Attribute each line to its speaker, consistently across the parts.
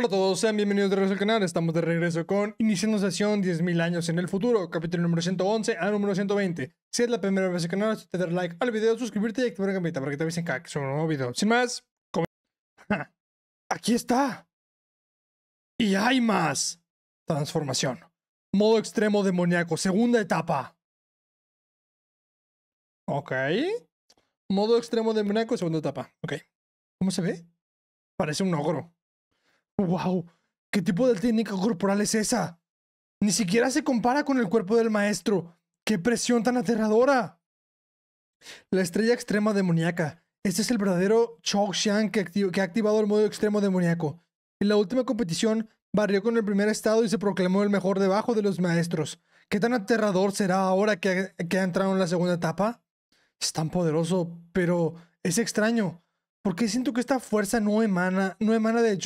Speaker 1: Hola a todos, sean bienvenidos de regreso al canal, estamos de regreso con Iniciando Sesión 10.000 años en el futuro, capítulo número 111 a número 120. Si es la primera vez al canal, te dar like al video, suscribirte y activar la campanita para que te avisen cada que un nuevo video. Sin más, aquí
Speaker 2: está. Y hay más. Transformación. Modo extremo demoníaco, segunda etapa. Ok.
Speaker 1: Modo extremo demoníaco, segunda etapa. Ok. ¿Cómo se ve? Parece un ogro. ¡Wow! ¿Qué tipo de técnica corporal es esa? Ni siquiera se compara con el cuerpo del maestro. ¡Qué presión tan aterradora! La estrella extrema demoníaca. Este es el verdadero Shang que, que ha activado el modo extremo demoníaco. En la última competición, barrió con el primer estado y se proclamó el mejor debajo de los maestros. ¿Qué tan aterrador será ahora que, que ha entrado en la segunda etapa? Es tan poderoso, pero es extraño porque siento que esta fuerza no emana, no emana de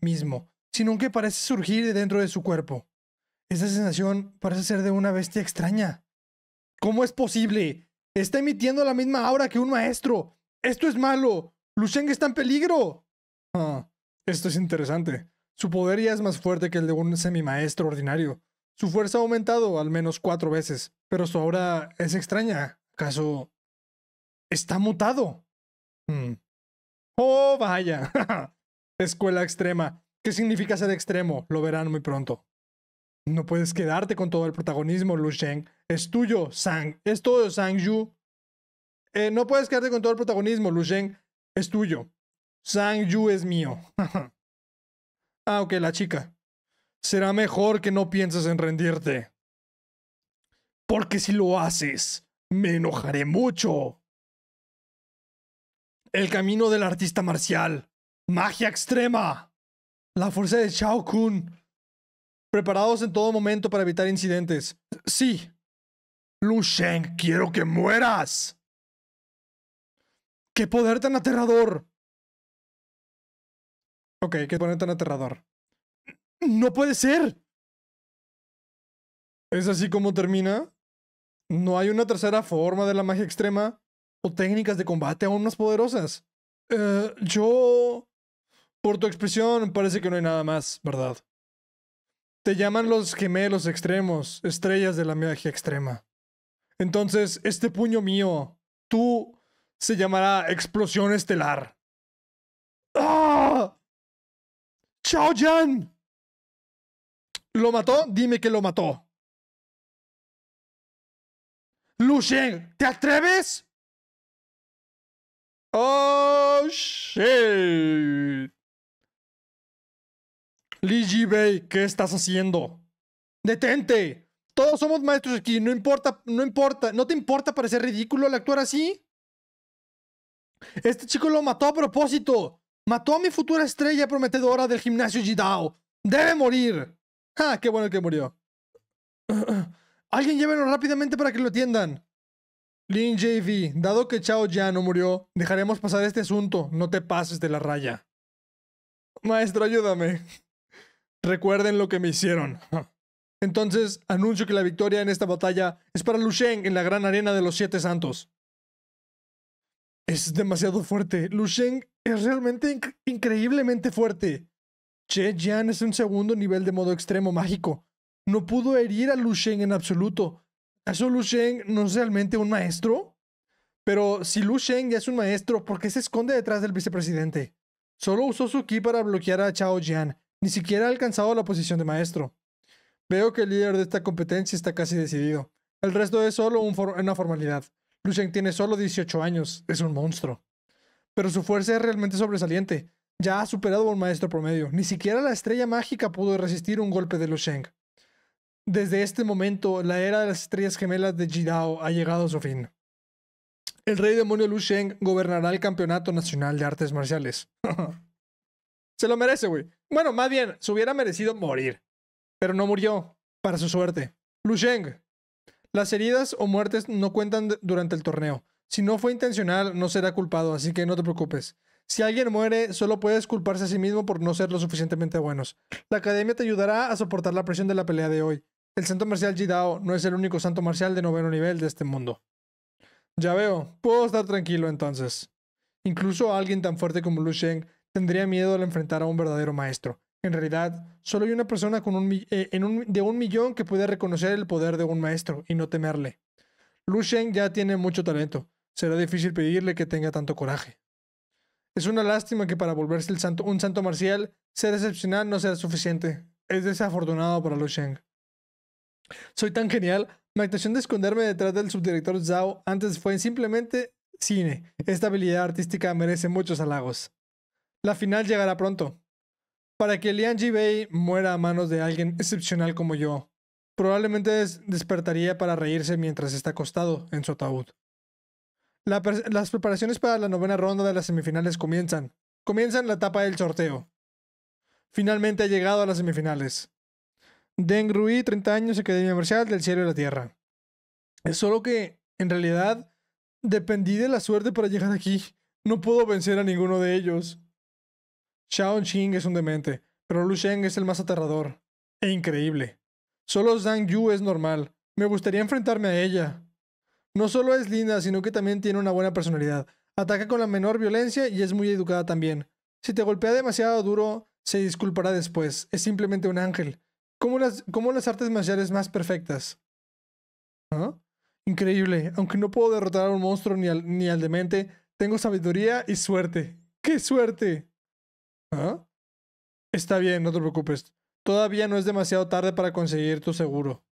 Speaker 1: mismo, sino que parece surgir de dentro de su cuerpo. Esa sensación parece ser de una bestia extraña. ¿Cómo es posible? Está emitiendo la misma aura que un maestro. Esto es malo. Lucheng está en peligro. Ah, esto es interesante. Su poder ya es más fuerte que el de un semimaestro ordinario. Su fuerza ha aumentado al menos cuatro veces, pero su aura es extraña. ¿Acaso está mutado? Hmm. Oh, vaya. Escuela extrema. ¿Qué significa ser extremo? Lo verán muy pronto. No puedes quedarte con todo el protagonismo, Lu Sheng. Es tuyo, Sang. Es todo, Sang Yu. Eh, no puedes quedarte con todo el protagonismo, Lu Sheng. Es tuyo. Sang Yu es mío. ah, ok, la chica. Será mejor que no pienses en rendirte.
Speaker 2: Porque si lo haces, me enojaré mucho. El camino del artista marcial. Magia extrema.
Speaker 1: La fuerza de Shao Kun. Preparados en todo momento para evitar
Speaker 2: incidentes. Sí. Lu Sheng, quiero que mueras. ¡Qué poder tan aterrador! Ok, qué poder tan aterrador. ¡No puede ser!
Speaker 1: Es así como termina. No hay una tercera forma de la magia extrema o técnicas de combate aún más poderosas. Eh, yo... Por tu expresión parece que no hay nada más, ¿verdad? Te llaman los gemelos extremos, estrellas de la magia extrema. Entonces, este puño mío, tú,
Speaker 2: se llamará Explosión Estelar. ¡Ah! ¡Chao, Jan! ¿Lo mató? Dime que lo mató. Lu ¿te atreves? Oh, shit. Lee Bay, ¿qué estás haciendo? ¡Detente!
Speaker 1: Todos somos maestros aquí, no importa, no importa, no te importa parecer ridículo al actuar así. Este chico lo mató a propósito. Mató a mi futura estrella prometedora del gimnasio Jidao. ¡Debe morir! ¡Ah, qué bueno que murió! Alguien llévenlo rápidamente para que lo atiendan. Lin JV, dado que Chao ya no murió, dejaremos pasar este asunto. No te pases de la raya. Maestro, ayúdame. Recuerden lo que me hicieron. Entonces, anuncio que la victoria en esta batalla es para Lusheng en la gran arena de los Siete Santos. Es demasiado fuerte. Lusheng es realmente increíblemente fuerte. Che Jian es un segundo nivel de modo extremo mágico. No pudo herir a Lusheng en absoluto, ¿Eso Lu Sheng no es realmente un maestro? Pero si Lu Sheng ya es un maestro, ¿por qué se esconde detrás del vicepresidente? Solo usó su ki para bloquear a Chao Jian. Ni siquiera ha alcanzado la posición de maestro. Veo que el líder de esta competencia está casi decidido. El resto es solo una formalidad. Lu Sheng tiene solo 18 años. Es un monstruo. Pero su fuerza es realmente sobresaliente. Ya ha superado a un maestro promedio. Ni siquiera la estrella mágica pudo resistir un golpe de Lu Sheng. Desde este momento, la era de las estrellas gemelas de Jidao ha llegado a su fin. El rey demonio Lu Sheng gobernará el Campeonato Nacional de Artes Marciales. Se lo merece, güey. Bueno, más bien, se hubiera merecido morir, pero no murió, para su suerte. Lu Sheng, las heridas o muertes no cuentan durante el torneo. Si no fue intencional, no será culpado, así que no te preocupes. Si alguien muere, solo puedes culparse a sí mismo por no ser lo suficientemente buenos. La academia te ayudará a soportar la presión de la pelea de hoy. El santo marcial Jidao no es el único santo marcial de noveno nivel de este mundo. Ya veo, puedo estar tranquilo entonces. Incluso alguien tan fuerte como Lu Sheng tendría miedo al enfrentar a un verdadero maestro. En realidad, solo hay una persona con un, eh, de un millón que puede reconocer el poder de un maestro y no temerle. Lu Sheng ya tiene mucho talento. Será difícil pedirle que tenga tanto coraje. Es una lástima que para volverse un santo marcial, ser excepcional no sea suficiente. Es desafortunado para Lu Sheng. Soy tan genial. Mi intención de esconderme detrás del subdirector Zhao antes fue simplemente cine. Esta habilidad artística merece muchos halagos. La final llegará pronto. Para que Lian Jibei muera a manos de alguien excepcional como yo, probablemente despertaría para reírse mientras está acostado en su ataúd. las preparaciones para la novena ronda de las semifinales comienzan. Comienzan la etapa del sorteo. Finalmente ha llegado a las semifinales. Deng Rui, 30 años, Academia Marcial del Cielo y la Tierra. Es solo que, en realidad, dependí de la suerte para llegar aquí. No puedo vencer a ninguno de ellos. Shao Xing es un demente, pero Lu Sheng es el más aterrador. E increíble. Solo Zhang Yu es normal. Me gustaría enfrentarme a ella. No solo es linda, sino que también tiene una buena personalidad. Ataca con la menor violencia y es muy educada también. Si te golpea demasiado duro, se disculpará después. Es simplemente un ángel. ¿Cómo las, artes marciales más perfectas. ¿Ah? Increíble. Aunque no puedo derrotar a un monstruo ni al, ni demente, tengo sabiduría y suerte. ¡Qué suerte! ¿Ah? Está bien, no te preocupes. Todavía no es demasiado tarde para conseguir tu seguro.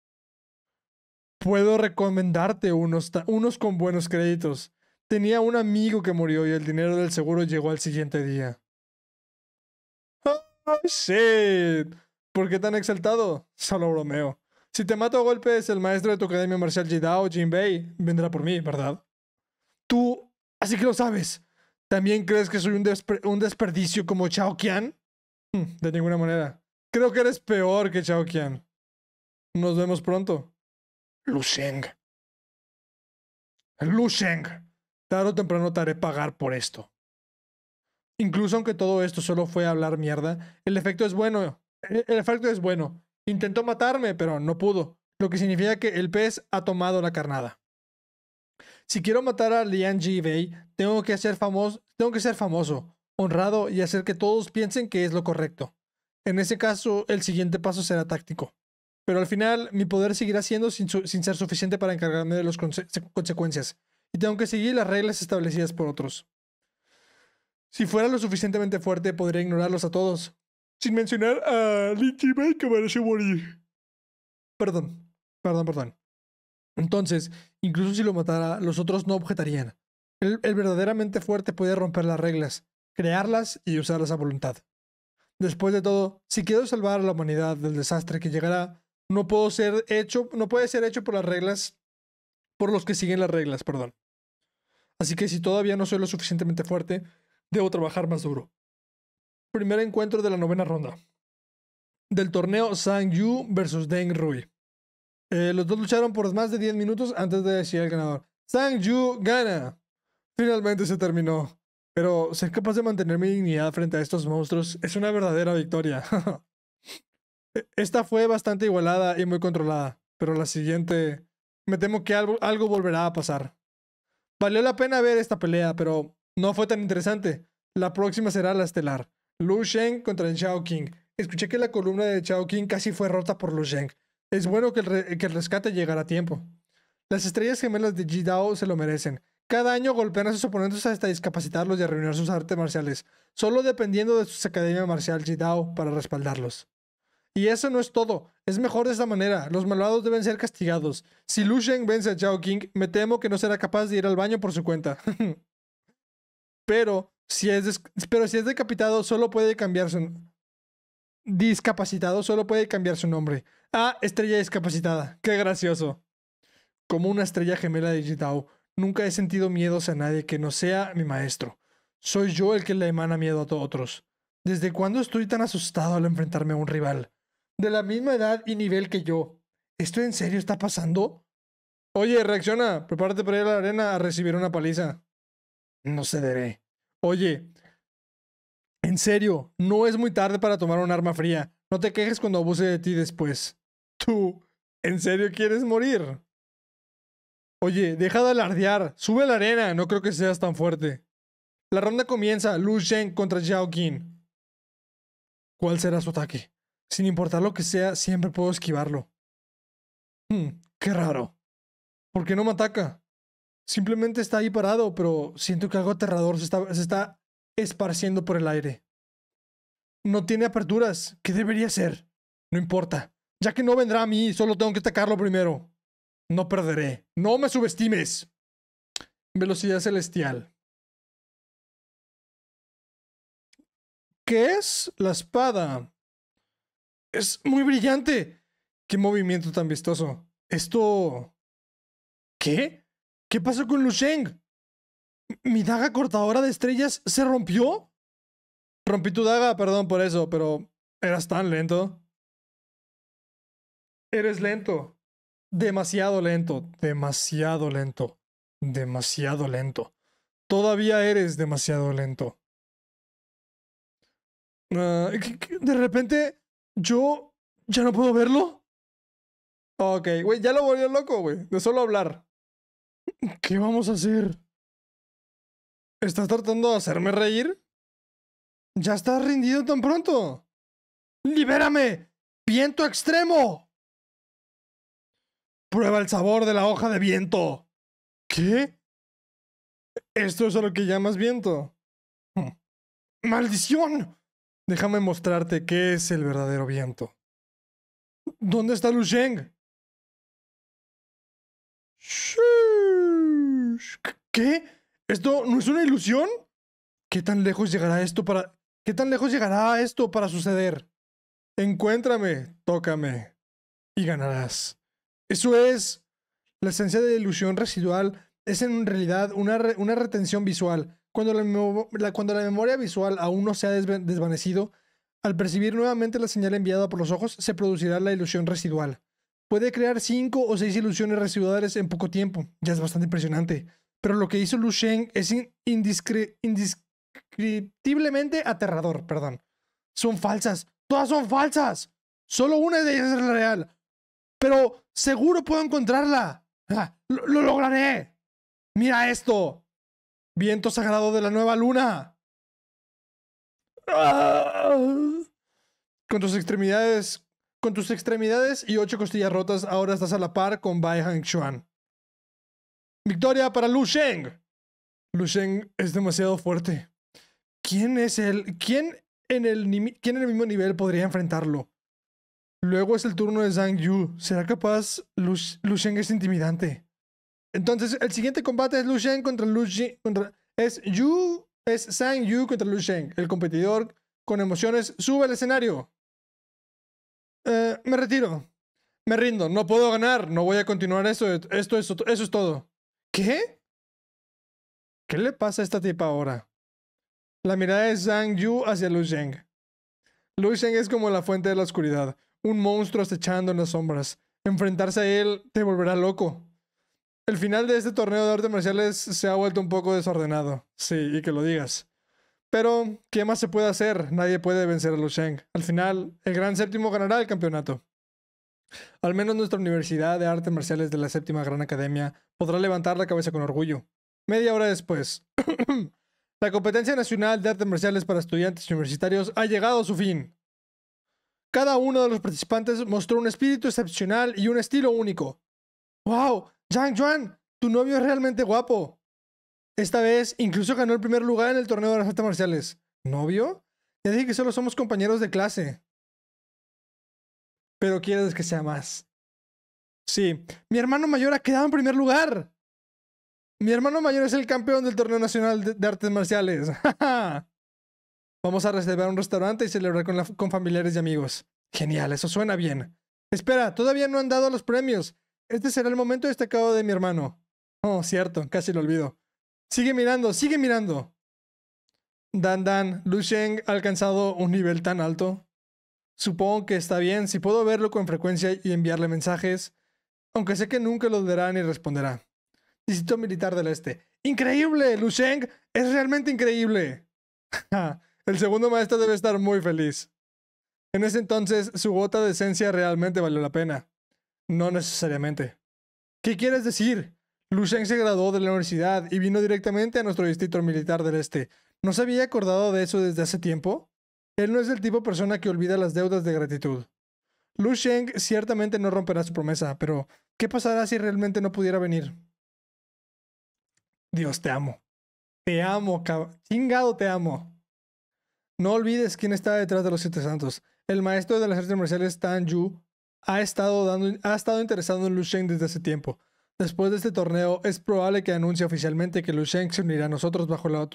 Speaker 1: Puedo recomendarte unos, unos con buenos créditos. Tenía un amigo que murió y el dinero del seguro llegó al siguiente día. ¡Oh, shit! ¿Por qué tan exaltado? Solo bromeo. Si te mato a golpes, el maestro de tu academia marcial Jidao, Jinbei, vendrá por mí, ¿verdad? Tú, así que lo sabes. ¿También crees que soy un, desperdicio como Chao Qian?
Speaker 2: Hmm, de ninguna manera. Creo que eres peor que Chao Qian. Nos vemos pronto. Lu Sheng. Lu Sheng.
Speaker 1: Tarde o temprano te haré pagar por esto. Incluso aunque todo esto solo fue hablar mierda, el efecto es bueno. El, efecto es bueno. Intentó matarme, pero no pudo, lo que significa que el pez ha tomado la carnada. Si quiero matar a Lian Jibei, tengo que ser famoso, tengo que ser famoso, honrado y hacer que todos piensen que es lo correcto. En ese caso, el siguiente paso será táctico. Pero al final, mi poder seguirá siendo sin, ser suficiente para encargarme de las consecuencias, y tengo que seguir las reglas establecidas por otros. Si fuera lo suficientemente fuerte, podría ignorarlos a todos, sin mencionar a Linky que parece morir. Perdón, perdón, perdón. Entonces, incluso si lo matara, los otros no objetarían. El, verdaderamente fuerte puede romper las reglas, crearlas y usarlas a voluntad. Después de todo, si quiero salvar a la humanidad del desastre que llegará, no puedo ser hecho, no puede ser hecho por las reglas, por los que siguen las reglas, perdón. Así que si todavía no soy lo suficientemente fuerte, debo trabajar más duro primer encuentro de la novena ronda del torneo Sang Yu versus Deng Rui. Eh, los dos lucharon por más de 10 minutos antes de decir al ganador. Sang Yu gana. Finalmente se terminó. Pero ser capaz de mantener mi dignidad frente a estos monstruos es una verdadera victoria. E, esta fue bastante igualada y muy controlada, pero la siguiente me temo que algo, algo volverá a pasar. Valió la pena ver esta pelea, pero no fue tan interesante. La próxima será la estelar. Lu Sheng contra Xiao King. Escuché que la columna de Xiao King casi fue rota por Lu Sheng. Es bueno que el, rescate llegara a tiempo. Las estrellas gemelas de Jidao se lo merecen. Cada año golpean a sus oponentes hasta discapacitarlos y reunir sus artes marciales, solo dependiendo de su academia marcial Jidao para respaldarlos. Y eso no es todo, es mejor de esta manera, los malvados deben ser castigados. Si Lu Sheng vence a Xiao King, me temo que no será capaz de ir al baño por su cuenta. Pero si es pero si es decapitado, solo puede cambiar su... Discapacitado, solo puede cambiar su nombre. Ah, estrella discapacitada. Qué gracioso. Como una estrella gemela de Jitao, nunca he sentido miedos a nadie que no sea mi maestro. Soy yo el que le emana miedo a otros. ¿Desde cuándo estoy tan asustado al enfrentarme a un rival? De la misma edad y nivel que yo. ¿Esto en serio está pasando? Oye, reacciona. Prepárate para ir a la arena a recibir una paliza. No cederé. Oye, en serio, no es muy tarde para tomar un arma fría. No te quejes cuando abuse de ti después. Tú, ¿en serio quieres morir? Oye, deja de alardear. Sube a la arena, no creo que seas tan fuerte. La ronda comienza. Lu Zheng contra Zhao Qin. ¿Cuál será su ataque? Sin importar lo que sea, siempre puedo esquivarlo. Hmm, qué raro. ¿Por qué no me ataca? Simplemente está ahí parado, pero siento que algo aterrador se está, esparciendo por el aire. No tiene aperturas. ¿Qué debería ser? No importa. Ya que no vendrá a mí, solo tengo que atacarlo
Speaker 2: primero. No perderé. No me subestimes. Velocidad celestial. ¿Qué es la espada? Es muy brillante. Qué movimiento tan vistoso.
Speaker 1: Esto... ¿Qué? ¿Qué pasó con Lusheng? ¿Mi daga cortadora de estrellas se rompió? Rompí tu daga, perdón por eso, pero eras tan lento. Eres lento. Demasiado lento, demasiado lento, demasiado lento.
Speaker 2: Todavía eres demasiado lento. Ah, de repente, yo ya no puedo verlo. Ok, güey, ya lo volvió loco, güey. De solo hablar. ¿Qué vamos a hacer? ¿Estás tratando de hacerme reír? ¿Ya estás rindido tan pronto? ¡Libérame! ¡Viento extremo! Prueba el sabor de la hoja de viento. ¿Qué? Esto es a lo que llamas viento. ¡Maldición! Déjame mostrarte qué es el verdadero viento. ¿Dónde está Lu Sheng? Shh. ¿Qué?
Speaker 1: ¿Esto no es una ilusión? ¿Qué tan lejos llegará esto para... ¿Qué tan lejos llegará esto para suceder? Encuéntrame, tócame y ganarás. Eso es... La esencia de la ilusión residual es en realidad una, una retención visual. Cuando cuando la memoria visual aún no se ha desvanecido, al percibir nuevamente la señal enviada por los ojos, se producirá la ilusión residual. Puede crear cinco o seis ilusiones residuales en poco tiempo. Ya es bastante impresionante. Pero lo que hizo Lu es indescriptiblemente aterrador, perdón. Son falsas. Todas son falsas. Solo una de ellas es la real. Pero seguro puedo encontrarla. Ah, lo, lograré. Mira esto. Viento sagrado de la nueva luna.
Speaker 2: Ah.
Speaker 1: Con tus extremidades con tus extremidades y ocho costillas rotas, ahora estás a la par con Bai Xuan. Victoria para Lu Sheng. Lu Sheng es demasiado fuerte. ¿Quién es en el, ¿Quién en el mismo nivel podría enfrentarlo? Luego es el turno de Zhang Yu. ¿Será capaz? Lu, Sheng es intimidante. Entonces, el siguiente combate es Lu Sheng contra Lu Sheng, es Yu, es Zhang Yu contra Lu Sheng. El competidor con emociones sube al escenario. Eh, me retiro. Me rindo. No puedo ganar. No voy a continuar eso. Esto, eso, es todo. ¿Qué? ¿Qué le pasa a esta tipa ahora? La mirada de Zhang Yu hacia Lu Zheng. Lu Zheng es como la fuente de la oscuridad. Un monstruo acechando en las sombras. Enfrentarse a él te volverá loco. El final de este torneo de artes marciales se ha vuelto un poco desordenado. Sí, y que lo digas. Pero, ¿qué más se puede hacer? Nadie puede vencer a Sheng. Al final, el gran séptimo ganará el campeonato. Al menos nuestra Universidad de Artes Marciales de la Séptima Gran Academia podrá levantar la cabeza con orgullo. Media hora después, la competencia nacional de artes marciales para estudiantes universitarios ha llegado a su fin. Cada uno de los participantes mostró un espíritu excepcional y un estilo único. ¡Wow! Zhang Yuan! tu novio es realmente guapo. Esta vez incluso ganó el primer lugar en el torneo de las artes marciales. ¿Novio? Ya dije que solo somos compañeros de clase. Pero quieres que sea más. Sí, mi hermano mayor ha quedado en primer lugar. Mi hermano mayor es el campeón del torneo nacional de, artes marciales. Vamos a reservar un restaurante y celebrar con, con familiares y amigos. Genial, eso suena bien. Espera, todavía no han dado los premios. Este será el momento destacado de mi hermano. Oh, cierto, casi lo olvido. Sigue mirando, sigue mirando. Dan Dan, Lu Sheng ha alcanzado un nivel tan alto. Supongo que está bien si puedo verlo con frecuencia y enviarle mensajes, aunque sé que nunca lo verá ni responderá. Distrito Militar del Este. ¡Increíble, Lu Sheng! ¡Es realmente increíble! El segundo maestro debe estar muy feliz. En ese entonces, su gota de esencia realmente valió la pena. No necesariamente. ¿Qué quieres decir? Lu Sheng se graduó de la universidad y vino directamente a nuestro distrito militar del este. ¿No se había acordado de eso desde hace tiempo? Él no es el tipo de persona que olvida las deudas de gratitud. Lu Sheng ciertamente no romperá su promesa, pero ¿qué pasará si realmente no pudiera venir? Dios, te amo. Te amo, cabrón. Chingado, te amo. No olvides quién está detrás de los Siete Santos. El maestro de las artes marciales Tan Yu ha estado, ha estado interesado en Lu Sheng desde hace tiempo. Después de este torneo, es probable que anuncie oficialmente que Lu Sheng se unirá a nosotros bajo la,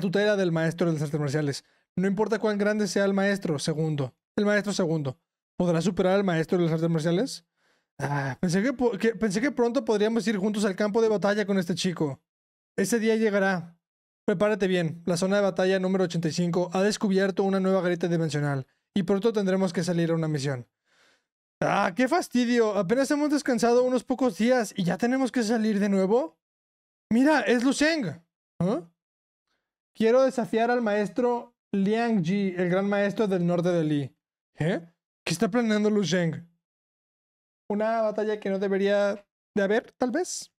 Speaker 1: tutela del maestro de las artes marciales. No importa cuán grande sea el maestro segundo. El maestro segundo. ¿Podrá superar al maestro de las artes marciales? Ah, pensé que, pensé que pronto podríamos ir juntos al campo de batalla con este chico. Ese día llegará. Prepárate bien. La zona de batalla número 85 ha descubierto una nueva grieta dimensional y pronto tendremos que salir a una misión. Ah, qué fastidio. Apenas hemos descansado unos pocos días y ya tenemos que salir de nuevo. Mira, es Lu ¿Eh? Quiero desafiar al maestro Liang Ji, el gran maestro del norte de Li. ¿Eh? ¿Qué está planeando Luceng? Una batalla que no debería de haber, tal vez.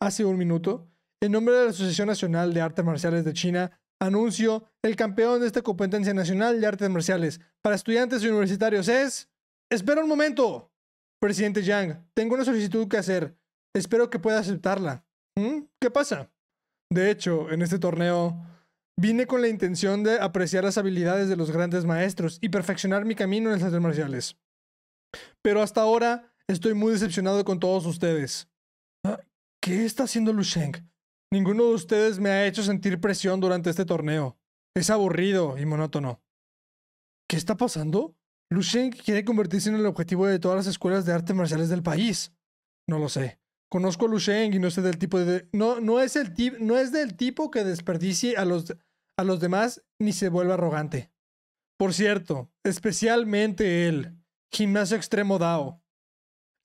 Speaker 1: Hace un minuto, en nombre de la Asociación Nacional de Artes Marciales de China, anuncio el campeón de esta competencia nacional de artes marciales para estudiantes universitarios es... Espera un momento, presidente Yang. Tengo una solicitud que hacer. Espero que pueda aceptarla. ¿Mm? ¿Qué pasa? De hecho, en este torneo vine con la intención de apreciar las habilidades de los grandes maestros y perfeccionar mi camino en las artes marciales. Pero hasta ahora estoy muy decepcionado con todos ustedes. Ah, ¿Qué está haciendo Lu Ninguno de ustedes me ha hecho sentir presión durante este torneo. Es aburrido y monótono. ¿Qué está pasando? Lusheng quiere convertirse en el objetivo de todas las escuelas de artes marciales del país. No lo sé. Conozco a Lusheng y no es del tipo de... No, no, es el no es del tipo que desperdicie a los, a los demás ni se vuelva arrogante. Por cierto, especialmente él, Gimnasio Extremo Dao.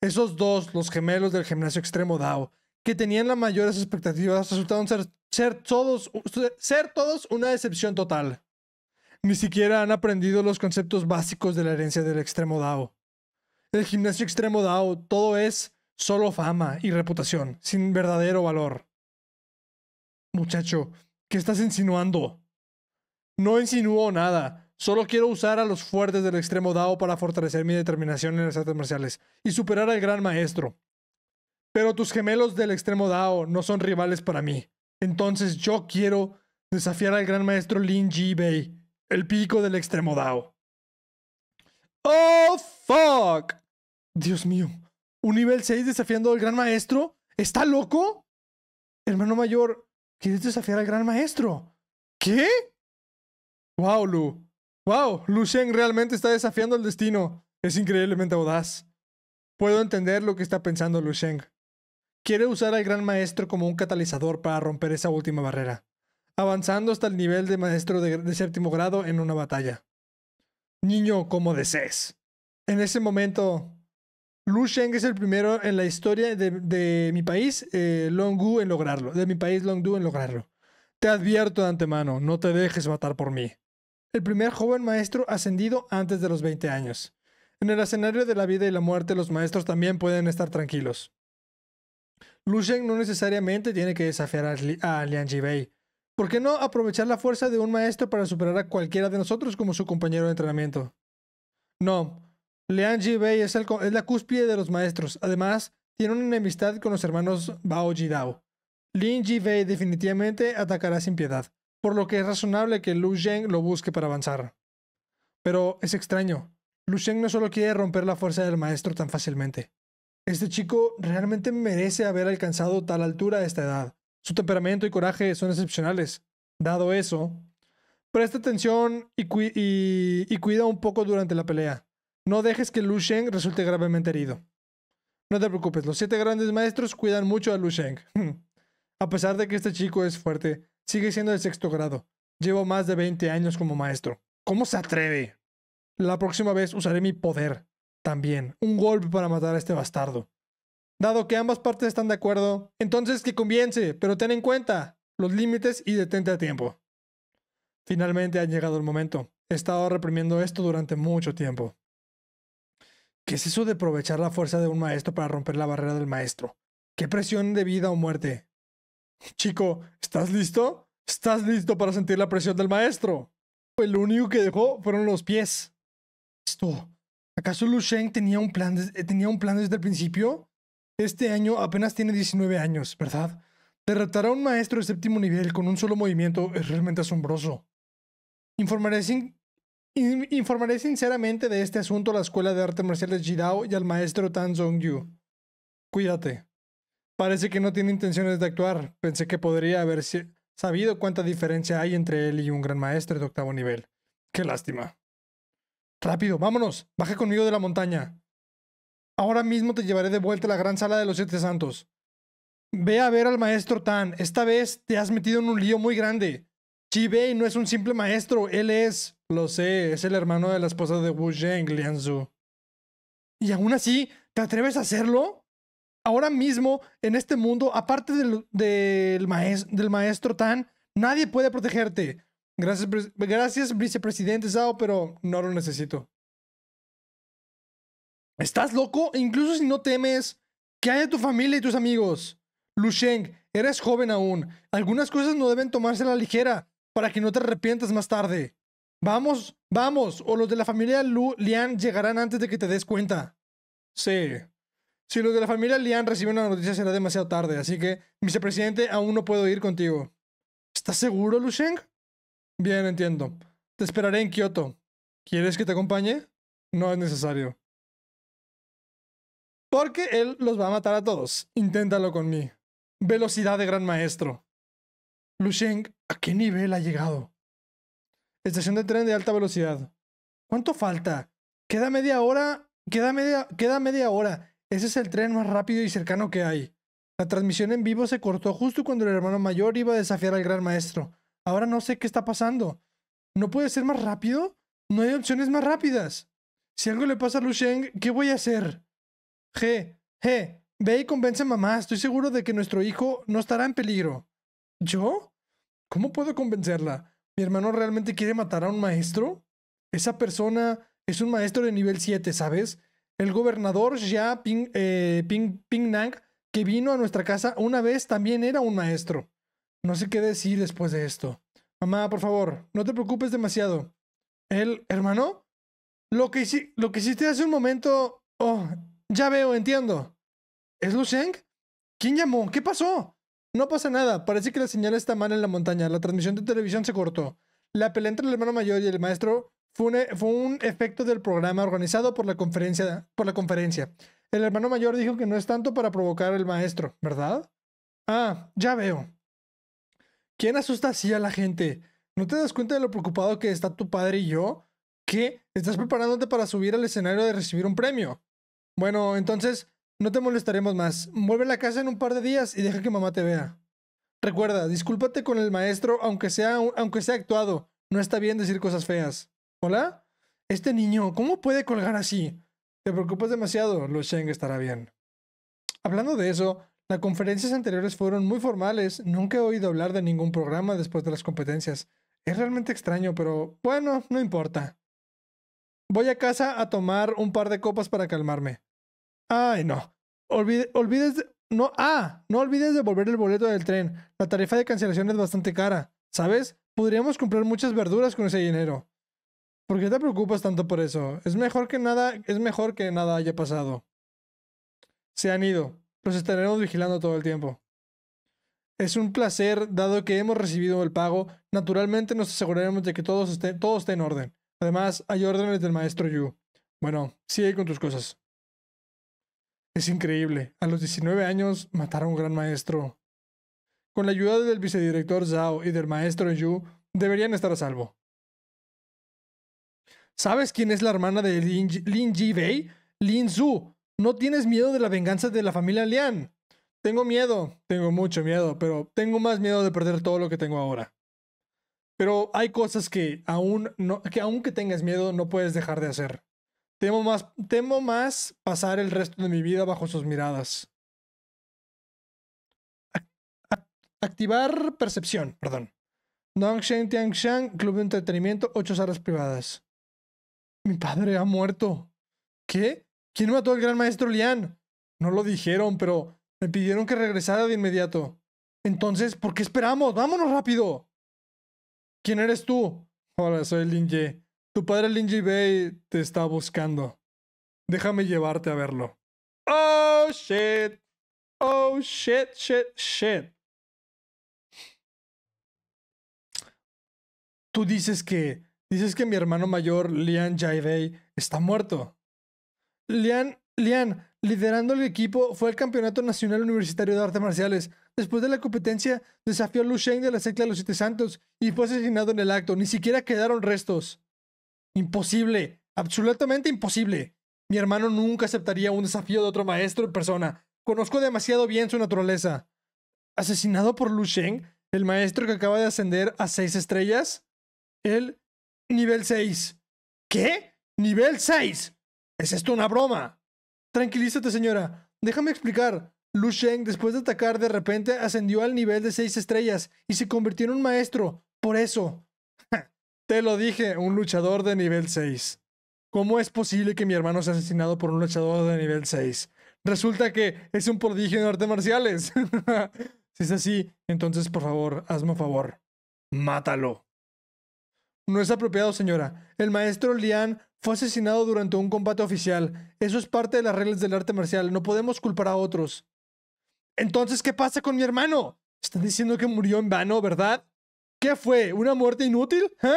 Speaker 1: Esos dos, los gemelos del Gimnasio Extremo Dao, que tenían las mayores expectativas, resultaron ser, ser todos, ser todos una decepción total ni siquiera han aprendido los conceptos básicos de la herencia del extremo DAO. El gimnasio extremo DAO todo es solo fama y reputación, sin verdadero valor. Muchacho, ¿qué estás insinuando? No insinúo nada. Solo quiero usar a los fuertes del extremo DAO para fortalecer mi determinación en las artes marciales y superar al gran maestro. Pero tus gemelos del extremo DAO no son rivales para mí. Entonces yo quiero desafiar al gran maestro Lin Ji Bei el pico del extremo dao. ¡Oh, fuck! Dios mío. ¿Un nivel 6 desafiando al gran maestro? ¿Está loco? Hermano mayor, ¿quieres desafiar al gran maestro? ¿Qué? ¡Wow, Lu! ¡Wow! Lu Sheng realmente está desafiando al destino. Es increíblemente audaz. Puedo entender lo que está pensando Lu Sheng. Quiere usar al gran maestro como un catalizador para romper esa última barrera avanzando hasta el nivel de maestro de, séptimo grado en una batalla. Niño, como desees. En ese momento, Lu Sheng es el primero en la historia de, mi país, eh, Longgu, en lograrlo. De mi país, Longdu, en lograrlo. Te advierto de antemano, no te dejes matar por mí. El primer joven maestro ascendido antes de los 20 años. En el escenario de la vida y la muerte, los maestros también pueden estar tranquilos. Lu Sheng no necesariamente tiene que desafiar a, Liang Jibei. ¿Por qué no aprovechar la fuerza de un maestro para superar a cualquiera de nosotros como su compañero de entrenamiento? No, Liang Jibei es, es la cúspide de los maestros. Además, tiene una enemistad con los hermanos Bao Jidao. Lin Jibei definitivamente atacará sin piedad, por lo que es razonable que Lu Zheng lo busque para avanzar. Pero es extraño. Lu Zheng no solo quiere romper la fuerza del maestro tan fácilmente. Este chico realmente merece haber alcanzado tal altura a esta edad. Su temperamento y coraje son excepcionales. Dado eso, presta atención y, cuida un poco durante la pelea. No dejes que Lu Sheng resulte gravemente herido. No te preocupes, los siete grandes maestros cuidan mucho a Lu Sheng. a pesar de que este chico es fuerte, sigue siendo de sexto grado. Llevo más de 20 años como maestro. ¿Cómo se atreve? La próxima vez usaré mi poder. También. Un golpe para matar a este bastardo dado que ambas partes están de acuerdo. Entonces que convience, pero ten en cuenta los límites y detente a tiempo. Finalmente ha llegado el momento. He estado reprimiendo esto durante mucho tiempo. ¿Qué es eso de aprovechar la fuerza de un maestro para romper la barrera del maestro? ¿Qué presión de vida o muerte? Chico, ¿estás listo? ¿Estás listo para sentir la presión del maestro? Pues lo único que dejó fueron los pies. Esto. ¿Acaso Lu tenía un plan, tenía un plan desde el principio? Este año apenas tiene 19 años, ¿verdad? Derrotar a un maestro de séptimo nivel con un solo movimiento es realmente asombroso. Informaré, sinceramente de este asunto a la Escuela de artes Marciales Jidao y al maestro Tan Yu Cuídate. Parece que no tiene intenciones de actuar. Pensé que podría haber sabido cuánta diferencia hay entre él y un gran maestro de octavo nivel. Qué lástima. Rápido, vámonos. Baja conmigo de la montaña. Ahora mismo te llevaré de vuelta a la gran sala de los siete santos. Ve a ver al maestro Tan. Esta vez te has metido en un lío muy grande. Bei no es un simple maestro, él es... Lo sé, es el hermano de la esposa de Wu Zheng, Lianzu. ¿Y aún así, te atreves a hacerlo? Ahora mismo, en este mundo, aparte del, del, maestro Tan, nadie puede protegerte. Gracias, gracias vicepresidente Zhao, pero no lo necesito. ¿Estás loco? Incluso si no temes, que haya tu familia y tus amigos. Lusheng, eres joven aún. Algunas cosas no deben tomarse a la ligera para que no te arrepientas más tarde. Vamos, vamos, o los de la familia Lu Lian llegarán antes de que te des cuenta. Sí. Si los de la familia Lian reciben la noticia será demasiado tarde, así que, vicepresidente, aún no puedo ir contigo.
Speaker 2: ¿Estás seguro, Lusheng? Bien, entiendo. Te esperaré en Kioto. ¿Quieres que te acompañe? No es necesario. Porque él los va a matar a todos. Inténtalo con mí. Velocidad de gran maestro.
Speaker 1: Lu Sheng, ¿a qué nivel ha llegado? Estación de tren de alta velocidad. ¿Cuánto falta? Queda media hora. Queda media, queda media hora. Ese es el tren más rápido y cercano que hay. La transmisión en vivo se cortó justo cuando el hermano mayor iba a desafiar al gran maestro. Ahora no sé qué está pasando. ¿No puede ser más rápido? No hay opciones más rápidas. Si algo le pasa a Lu Sheng, ¿qué voy a hacer? G, G, ve y convence a mamá. Estoy seguro de que nuestro hijo no estará en peligro. ¿Yo? ¿Cómo puedo convencerla? ¿Mi hermano realmente quiere matar a un maestro? Esa persona es un maestro de nivel 7, ¿sabes? El gobernador Xia Ping, eh, Ping, Ping Nang, que vino a nuestra casa una vez, también era un maestro. No sé qué decir después de esto. Mamá, por favor, no te preocupes demasiado. ¿El hermano? Lo que, lo que hiciste hace un momento... Oh, ya veo, entiendo. ¿Es luceng ¿Quién llamó? ¿Qué pasó? No pasa nada. Parece que la señal está mal en la montaña. La transmisión de televisión se cortó. La pelea entre el hermano mayor y el maestro e, fue un, efecto del programa organizado por la, conferencia, por la conferencia. El hermano mayor dijo que no es tanto para provocar al maestro, ¿verdad? Ah, ya veo. ¿Quién asusta así a la gente? ¿No te das cuenta de lo preocupado que está tu padre y yo? ¿Qué? ¿Estás preparándote para subir al escenario de recibir un premio? Bueno, entonces, no te molestaremos más. Vuelve a la casa en un par de días y deja que mamá te vea. Recuerda, discúlpate con el maestro, aunque sea, aunque sea actuado. No está bien decir cosas feas. ¿Hola? Este niño, ¿cómo puede colgar así? Te preocupas demasiado, Lo Sheng estará bien. Hablando de eso, las conferencias anteriores fueron muy formales. Nunca he oído hablar de ningún programa después de las competencias. Es realmente extraño, pero bueno, no importa. Voy a casa a tomar un par de copas para calmarme. Ay, no. olvides no, ah, no olvides devolver el boleto del tren. La tarifa de cancelación es bastante cara. ¿Sabes? Podríamos comprar muchas verduras con ese dinero. ¿Por qué te preocupas tanto por eso? Es mejor que nada, es mejor que nada haya pasado. Se han ido. Los estaremos vigilando todo el tiempo. Es un placer, dado que hemos recibido el pago, naturalmente nos aseguraremos de que todo esté, todo esté en orden. Además, hay órdenes del maestro Yu. Bueno, sigue con tus cosas. Es increíble. A los 19 años mataron a un gran maestro. Con la ayuda del vicedirector Zhao y del maestro Yu, deberían estar a salvo. ¿Sabes quién es la hermana de Lin, Lin Jibei? Lin Zhu. ¿No tienes miedo de la venganza de la familia Lian? Tengo miedo, tengo mucho miedo, pero tengo más miedo de perder todo lo que tengo ahora. Pero hay cosas que aún que aunque tengas miedo no puedes dejar de hacer. Temo más, pasar el resto de mi vida bajo sus miradas. Activar percepción, perdón. Tian Tiangshan, Club de Entretenimiento, ocho salas privadas. Mi padre ha muerto. ¿Qué? ¿Quién mató al gran maestro Lian? No lo dijeron, pero me pidieron que regresara de inmediato. Entonces, ¿por qué esperamos? ¡Vámonos rápido! ¿Quién eres tú? Hola, soy Lin Ye. Tu padre Linji Bei, te está buscando. Déjame llevarte a verlo.
Speaker 2: Oh shit. Oh shit, shit, shit. Tú dices que dices que mi hermano mayor Lian
Speaker 1: Bei, está muerto. Lian Lian, liderando el equipo, fue al Campeonato Nacional Universitario de Artes Marciales. Después de la competencia, desafió a Lu Sheng de la secta de los Siete Santos y fue asesinado en el acto. Ni siquiera quedaron restos. Imposible, absolutamente imposible. Mi hermano nunca aceptaría un desafío de otro maestro en persona. Conozco demasiado bien su naturaleza. ¿Asesinado por Lu Sheng, el maestro que acaba de ascender a seis estrellas? El... nivel 6. ¿Qué? ¿Nivel seis? ¿Es esto una broma? Tranquilízate, señora. Déjame explicar. Lu Sheng, después de atacar, de repente ascendió al nivel de seis estrellas y se convirtió en un maestro. Por eso, te lo dije, un luchador de nivel 6. ¿Cómo es posible que mi hermano sea asesinado por un luchador de nivel 6? Resulta que es un prodigio de artes marciales. si es así, entonces por favor, hazme un favor. Mátalo. No es apropiado, señora. El maestro Lian fue asesinado durante un combate oficial. Eso es parte de las reglas del arte marcial. No podemos culpar a otros. Entonces, ¿qué pasa con mi hermano? Están diciendo que murió en vano, ¿verdad? ¿Qué fue? ¿Una muerte inútil? ¿Eh?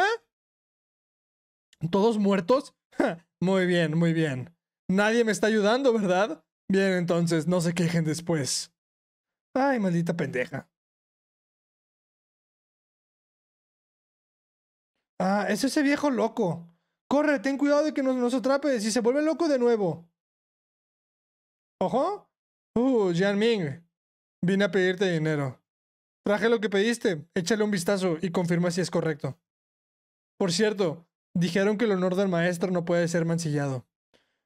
Speaker 1: ¿Todos muertos? muy bien, muy bien. Nadie me está ayudando, ¿verdad? Bien, entonces, no se
Speaker 2: quejen después. Ay, maldita pendeja. Ah, es ese viejo loco. Corre, ten cuidado de que no nos atrape si se vuelve loco de nuevo. ¿Ojo?
Speaker 1: Uh, Jian Ming. Vine a pedirte dinero. Traje lo que pediste, échale un vistazo y confirma si es correcto. Por cierto, dijeron que el honor del maestro no puede ser mancillado.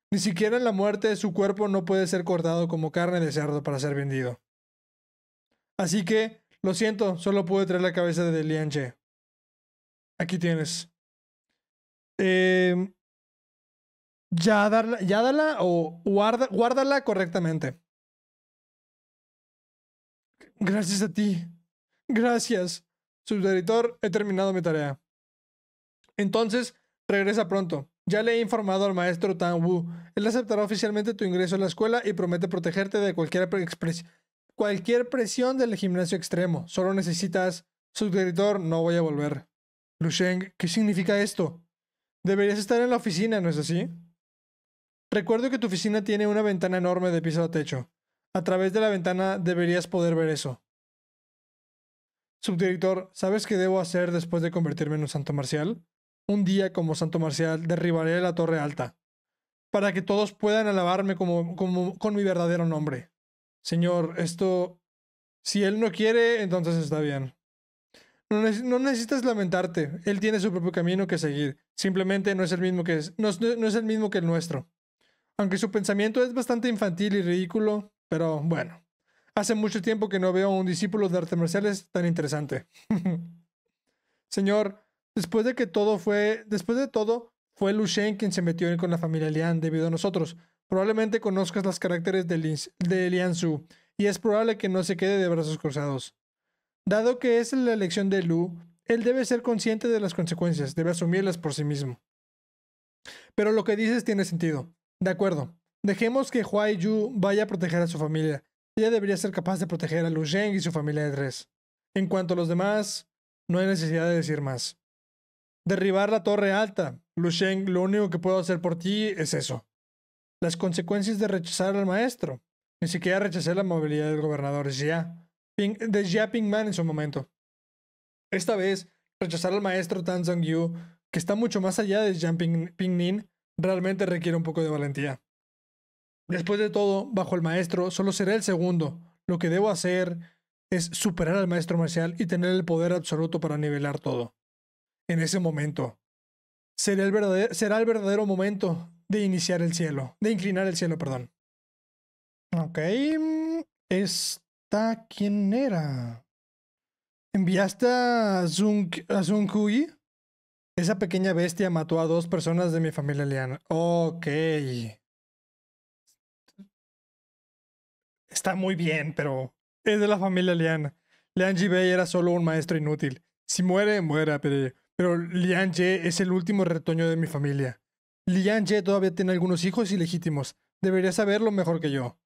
Speaker 1: Ni siquiera en la muerte de su cuerpo no puede ser cortado como carne de cerdo para ser vendido. Así que, lo siento, solo pude traer la cabeza
Speaker 2: de Lian Che. Aquí tienes. Eh, ya, dala o guárdala correctamente. Gracias a ti. Gracias, subdirector. he terminado mi tarea. Entonces, regresa pronto. Ya
Speaker 1: le he informado al maestro Tan Wu. Él aceptará oficialmente tu ingreso a la escuela y promete protegerte de cualquier, cualquier presión del gimnasio extremo. Solo necesitas... Subdirector, no voy a volver. Lusheng, ¿qué significa esto? Deberías estar en la oficina, ¿no es así? Recuerdo que tu oficina tiene una ventana enorme de piso a techo. A través de la ventana deberías poder ver eso. Subdirector, ¿sabes qué debo hacer después de convertirme en un santo marcial? Un día como santo marcial derribaré la torre alta, para que todos puedan alabarme como, como, con mi verdadero nombre. Señor, esto... Si él no quiere, entonces está bien. No, necesitas lamentarte, él tiene su propio camino que seguir, simplemente no es el mismo que, es, no es el, mismo que el nuestro. Aunque su pensamiento es bastante infantil y ridículo, pero bueno. Hace mucho tiempo que no veo un discípulo de artes marciales tan interesante. Señor, después de que todo fue, después de todo, fue Lu Shen quien se metió con la familia Lian debido a nosotros. Probablemente conozcas los caracteres de, de Lian Su, y es probable que no se quede de brazos cruzados. Dado que es la elección de Lu, él debe ser consciente de las consecuencias, debe asumirlas por sí mismo. Pero lo que dices tiene sentido. De acuerdo, dejemos que Huai Yu vaya a proteger a su familia. Ella debería ser capaz de proteger a Lu Zheng y su familia de tres. En cuanto a los demás, no hay necesidad de decir más. Derribar la torre alta. Lu Sheng, lo único que puedo hacer por ti es eso. Las consecuencias de rechazar al maestro. Ni siquiera rechazar la movilidad del gobernador Xia, Ping, de Xia Pingman en su momento. Esta vez, rechazar al maestro Tan Yu, que está mucho más allá de Jiang Ping, realmente requiere un poco de valentía. Después de todo, bajo el maestro, solo seré el segundo. Lo que debo hacer es superar al maestro marcial y tener el poder absoluto para nivelar todo. En ese momento. Será el verdadero, momento de iniciar el cielo. De inclinar el cielo, perdón. Ok. ¿Esta quién era? ¿Enviaste a, Zung a Esa pequeña bestia mató a dos personas de mi familia Leana. Ok. está muy bien, pero es de la familia Lian. Lian Jibei era solo un maestro inútil. Si muere, muera, pero, pero Lian Ye es el último retoño de mi familia. Lian Ye todavía tiene algunos hijos ilegítimos. Debería saberlo mejor que yo.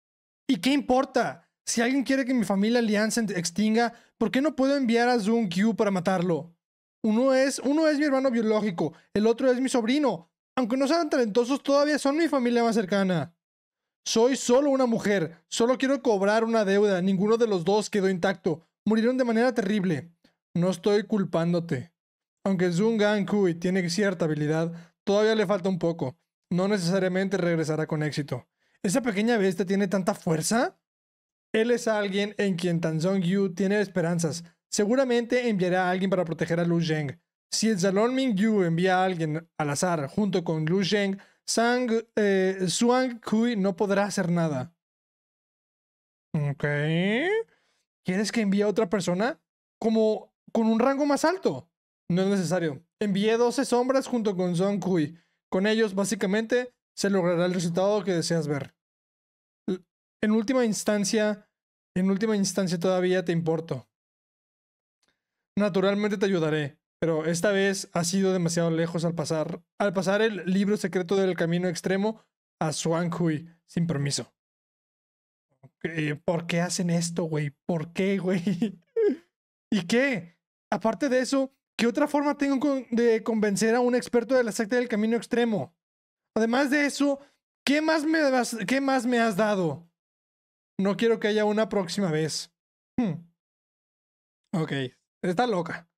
Speaker 1: ¿Y qué importa? Si alguien quiere que mi familia Lian se extinga, ¿por qué no puedo enviar a Zhong Q para matarlo? Uno es, uno es mi hermano biológico, el otro es mi sobrino. Aunque no sean talentosos, todavía son mi familia más cercana. Soy solo una mujer, solo quiero cobrar una deuda, ninguno de los dos quedó intacto, murieron de manera terrible. No estoy culpándote. Aunque Gang Kui tiene cierta habilidad, todavía le falta un poco. No necesariamente regresará con éxito. ¿Esa pequeña bestia tiene tanta fuerza? Él es alguien en quien Tanzong Yu tiene esperanzas. Seguramente enviará a alguien para proteger a Lu Zheng. Si el Salón Ming Yu envía a alguien al azar junto con Lu Zheng, Sang, eh, Kui no podrá hacer nada. Ok. ¿Quieres que envíe a otra persona? Como con un rango más alto. No es necesario. Envíe 12 sombras junto con Suang Kui. Con ellos, básicamente, se logrará el resultado que deseas ver. En última instancia, en última instancia todavía te importo. Naturalmente te ayudaré pero esta vez ha sido demasiado lejos al pasar, al pasar el libro secreto del camino extremo a Hui. sin permiso. ¿Por qué hacen esto, güey? ¿Por qué, güey? ¿Y qué? Aparte de eso, ¿qué otra forma tengo de convencer a un experto de la secta del camino extremo? Además de eso, ¿qué más me has, más me has dado? No quiero que haya una próxima vez. Hmm. Ok, está loca.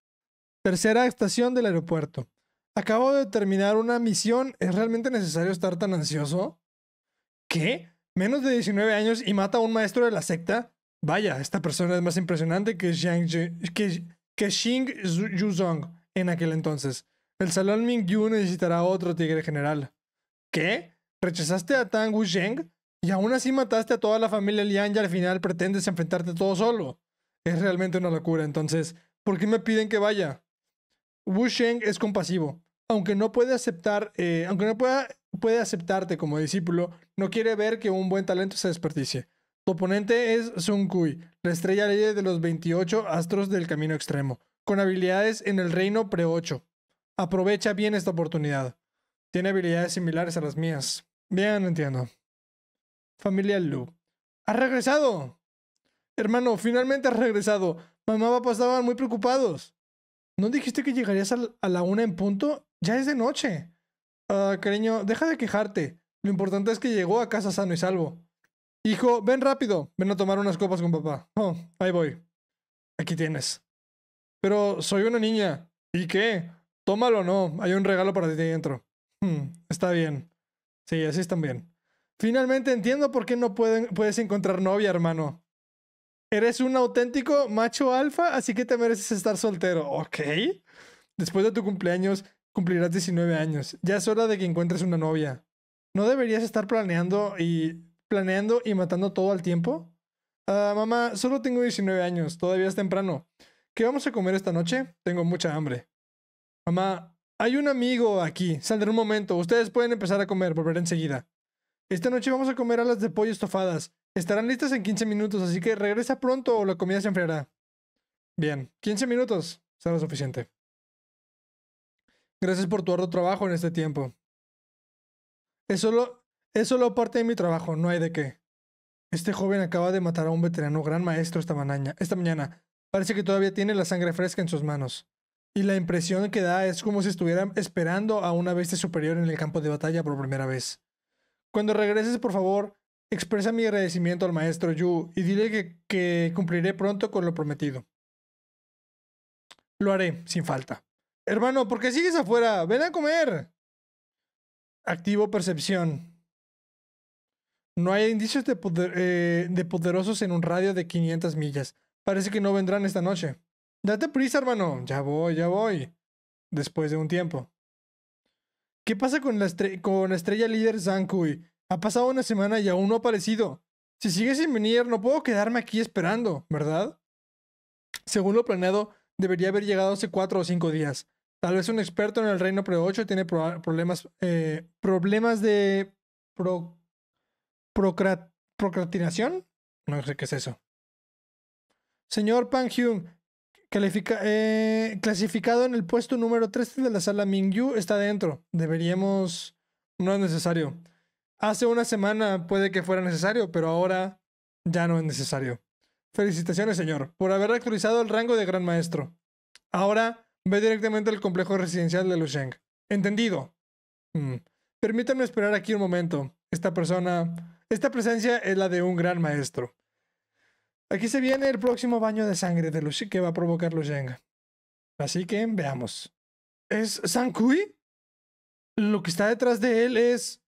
Speaker 1: Tercera estación del aeropuerto. Acabo de terminar una misión. ¿Es realmente necesario estar tan ansioso? ¿Qué? Menos de 19 años y mata a un maestro de la secta. Vaya, esta persona es más impresionante que, Xing Yuzong en aquel entonces. El salón Ming Yu necesitará otro tigre general. ¿Qué? ¿Rechazaste a Tang Zheng Y aún así mataste a toda la familia Liang y al final pretendes enfrentarte todo solo. Es realmente una locura, entonces, ¿por qué me piden que vaya? Wu Sheng es compasivo. Aunque no puede aceptar, eh, aunque no pueda, puede aceptarte como discípulo, no quiere ver que un buen talento se desperdicie. Tu oponente es Sun Kui, la estrella ley de los 28 astros del camino extremo, con habilidades en el reino pre-8. Aprovecha bien esta oportunidad. Tiene habilidades similares a las mías. Bien, entiendo. Familia Lu. ¡Has regresado! Hermano, finalmente has regresado. Mamá papá estaban muy preocupados. ¿No dijiste que llegarías a la una en punto? Ya es de noche. Ah, cariño, deja de quejarte. Lo importante es que llegó a casa sano y salvo. Hijo, ven rápido. Ven a tomar unas copas con papá. Oh, ahí voy. Aquí tienes. Pero soy una niña. ¿Y qué? Tómalo o no. Hay un regalo para ti dentro. Hmm, está bien. Sí, así están bien. Finalmente entiendo por qué no puedes encontrar novia, hermano. Eres un auténtico macho alfa, así que te mereces estar soltero. Ok. Después de tu cumpleaños cumplirás 19 años. Ya es hora de que encuentres una novia. ¿No deberías estar planeando y planeando y matando todo al tiempo? Ah, mamá, solo tengo 19 años, todavía es temprano. ¿Qué vamos a comer esta noche? Tengo mucha hambre. Mamá, hay un amigo aquí. Saldré un momento. Ustedes pueden empezar a comer, volveré enseguida. Esta noche vamos a comer alas de pollo estofadas. Estarán listas en 15 minutos, así que regresa pronto o la comida se enfriará. Bien, 15 minutos será suficiente. Gracias por tu arduo trabajo en este tiempo. Es solo, es solo parte de mi trabajo, no hay de qué. Este joven acaba de matar a un veterano gran maestro esta mañana. Esta mañana. Parece que todavía tiene la sangre fresca en sus manos. Y la impresión que da es como si estuviera esperando a una bestia superior en el campo de batalla por primera vez. Cuando regreses, por favor, Expresa mi agradecimiento al maestro Yu y dile que, cumpliré pronto con lo prometido. Lo haré, sin falta. Hermano, ¿por qué sigues afuera? Ven a comer. Activo percepción. No hay indicios de, eh, poderosos en un radio de 500 millas. Parece que no vendrán esta noche. Date prisa, hermano. Ya voy, ya voy. Después de un tiempo. ¿Qué pasa con con la estrella líder Zankui? Ha pasado una semana y aún no ha aparecido. Si sigue sin venir, no puedo quedarme aquí esperando, ¿verdad? Según lo planeado, debería haber llegado hace cuatro o cinco días. Tal vez un experto en el reino pre-8 tiene problemas, eh, problemas de pro procrastinación. No sé qué es eso. Señor Pan Hyun, eh, clasificado en el puesto número 13 de la sala Mingyu, está dentro. Deberíamos... No es necesario. Hace una semana puede que fuera necesario, pero ahora ya no es necesario. Felicitaciones, señor, por haber actualizado el rango de Gran Maestro. Ahora ve directamente al complejo residencial de Sheng. Entendido. Mm. Permítanme esperar aquí un momento. Esta persona, esta presencia es la de un gran maestro. Aquí se viene el próximo baño de sangre de Lusheng que va a provocar Sheng. Así que veamos. ¿Es San Kui? Lo que está detrás de él es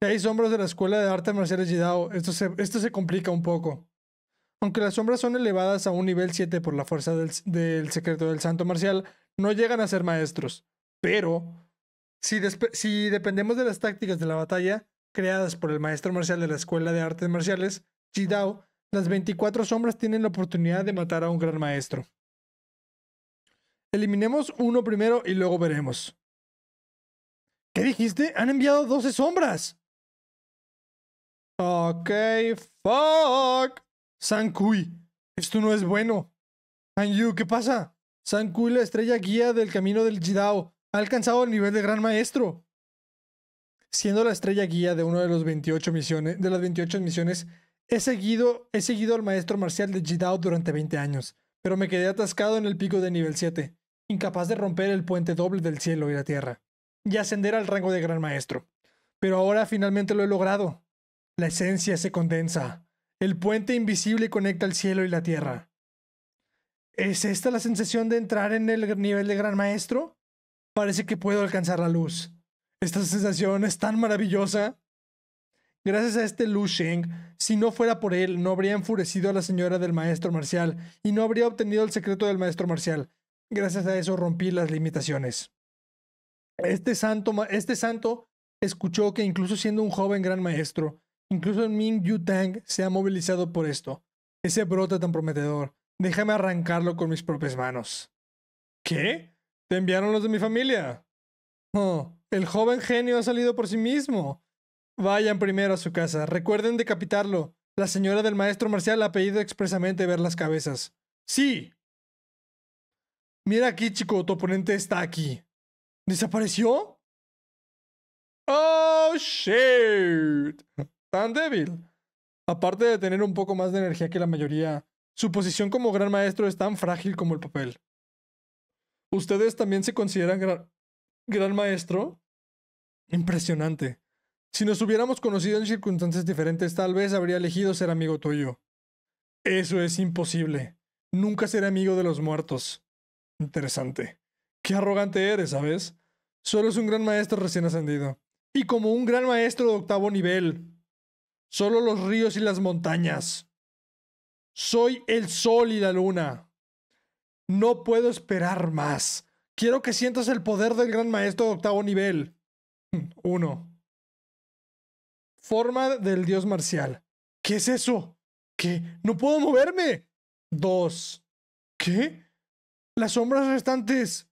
Speaker 1: hay sombras de la Escuela de artes Marciales Jidao. Esto se, esto se complica un poco. Aunque las sombras son elevadas a un nivel 7 por la fuerza del, secreto del santo marcial, no llegan a ser maestros. Pero, si, si dependemos de las tácticas de la batalla creadas por el maestro marcial de la Escuela de Artes Marciales, Jidao, las 24 sombras tienen la oportunidad de matar a un gran maestro. Eliminemos uno primero y luego veremos. ¿Qué dijiste?
Speaker 2: Han enviado 12 sombras. Ok, fuck. Sankui, esto no es bueno. Yu, ¿qué pasa?
Speaker 1: Sankui, la estrella guía del camino del Jidao, ha alcanzado el nivel de gran maestro. Siendo la estrella guía de una de, misiones, de las 28 misiones, he seguido, he seguido al maestro marcial de Jidao durante 20 años, pero me quedé atascado en el pico de nivel 7, incapaz de romper el puente doble del cielo y la tierra y ascender al rango de gran maestro. Pero ahora finalmente lo he logrado. La esencia se condensa. El puente invisible conecta el cielo y la tierra. ¿Es esta la sensación de entrar en el nivel de gran maestro? Parece que puedo alcanzar la luz. Esta sensación es tan maravillosa. Gracias a este Lu si no fuera por él, no habría enfurecido a la señora del maestro marcial y no habría obtenido el secreto del maestro marcial. Gracias a eso rompí las limitaciones. Este santo, este santo escuchó que incluso siendo un joven gran maestro, incluso en Ming Yu Tang se ha movilizado por esto. Ese brote tan prometedor, déjame arrancarlo con mis propias manos. ¿Qué? ¿Te enviaron los de mi familia? Oh, el joven genio ha salido por sí mismo. Vayan primero a su casa, recuerden decapitarlo. La señora del maestro marcial ha pedido expresamente ver las cabezas. Sí. Mira aquí, chico, tu oponente está aquí. ¿Desapareció? ¡Oh, shit! Tan débil. Aparte de tener un poco más de energía que la mayoría, su posición como gran maestro es tan frágil como el papel. ¿Ustedes también se consideran gran maestro? Impresionante. Si nos hubiéramos conocido en circunstancias diferentes, tal vez habría elegido ser amigo tuyo. Eso es imposible. Nunca seré amigo de los muertos. Interesante. Qué arrogante eres, ¿sabes? Solo es un gran maestro recién ascendido. Y como un gran maestro de octavo nivel. Solo los ríos y las montañas. Soy el sol y la luna. No puedo esperar más. Quiero que sientas el poder del gran maestro de octavo nivel.
Speaker 2: Uno. Forma del dios marcial. ¿Qué es eso? ¿Qué? ¡No puedo moverme! Dos. ¿Qué? Las
Speaker 1: sombras restantes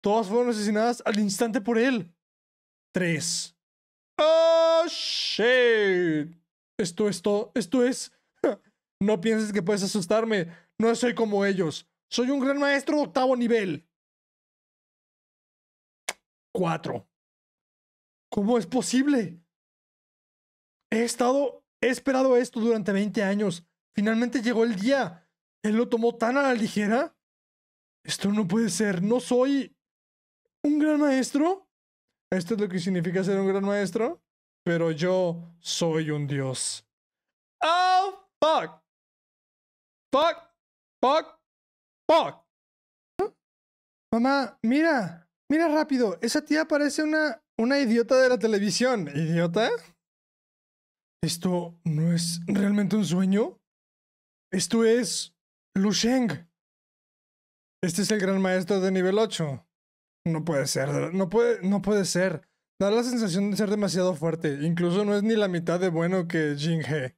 Speaker 1: Todas fueron asesinadas al instante por él. Tres. ¡Oh, shit! Esto es todo. Esto es.
Speaker 2: No pienses que puedes asustarme. No soy como ellos. Soy un gran maestro de octavo nivel. Cuatro. ¿Cómo es posible? He estado. He esperado esto durante 20 años.
Speaker 1: Finalmente llegó el día. Él lo tomó tan a la ligera. Esto no puede ser. No soy un gran maestro. Esto es lo que significa ser un
Speaker 2: gran maestro. Pero yo soy un dios. Oh, fuck. Fuck. Fuck. Fuck. Mamá, mira. Mira rápido. Esa tía parece una, una idiota de la televisión. ¿Idiota? ¿Esto no es realmente un sueño? Esto es Lu Este es el gran
Speaker 1: maestro de nivel 8. No puede ser, no puede, no puede ser. Da la sensación de ser demasiado fuerte, incluso no es ni la mitad de bueno que Jin He.